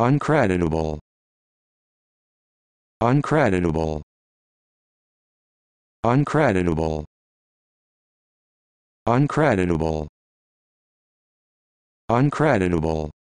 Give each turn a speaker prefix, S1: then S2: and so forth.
S1: uncreditable uncreditable uncreditable uncreditable uncreditable